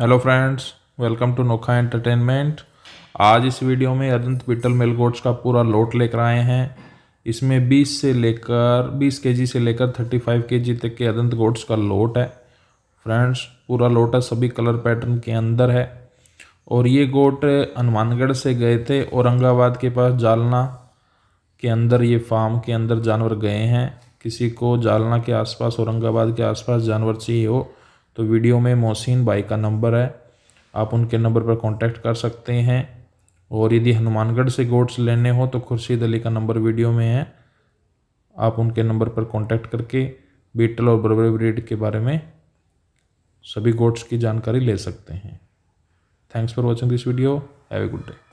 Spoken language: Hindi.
hello friends welcome to Nokha entertainment आज इस वीडियो में अदंत पिटल मेलगोट्स का पूरा लोट लेकर आए हैं इसमें 20 से लेकर 20 केजी से लेकर 35 केजी तक के अदंत गोट्स का लोट है फ्रेंड्स पूरा लोट है सभी कलर पैटर्न के अंदर है और ये गोट हनुमानगढ़ से गए थे औरंगाबाद के पास जालना के अंदर ये फार्म के अंदर जानवर गए हैं किसी को जालना के आसपास औरंगाबाद के आसपास जानवर चाहिए हो तो वीडियो में मोहसिन भाई का नंबर है आप उनके नंबर पर कांटेक्ट कर सकते हैं और यदि हनुमानगढ़ से गोट्स लेने हो तो खुर्शीद अली का नंबर वीडियो में है आप उनके नंबर पर कांटेक्ट करके बीटल और बर्बरे ब्रीड के बारे में सभी गोट्स की जानकारी ले सकते हैं thanks for watching this video have a good day